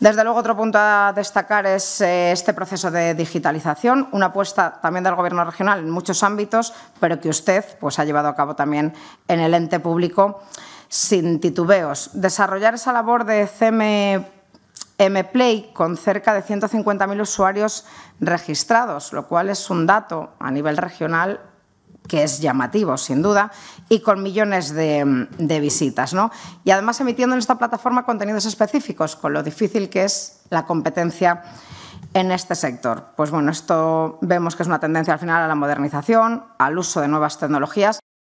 Desde luego, otro punto a destacar es eh, este proceso de digitalización, una apuesta también del Gobierno regional en muchos ámbitos, pero que usted pues, ha llevado a cabo también en el ente público sin titubeos. Desarrollar esa labor de CMM Play con cerca de 150.000 usuarios registrados, lo cual es un dato a nivel regional que es llamativo, sin duda, y con millones de, visitas. ¿no? Y además emitiendo en esta plataforma contenidos específicos, con lo difícil que es la competencia en este sector. Pues bueno, esto vemos que es una tendencia al final a la modernización, al uso de nuevas tecnologías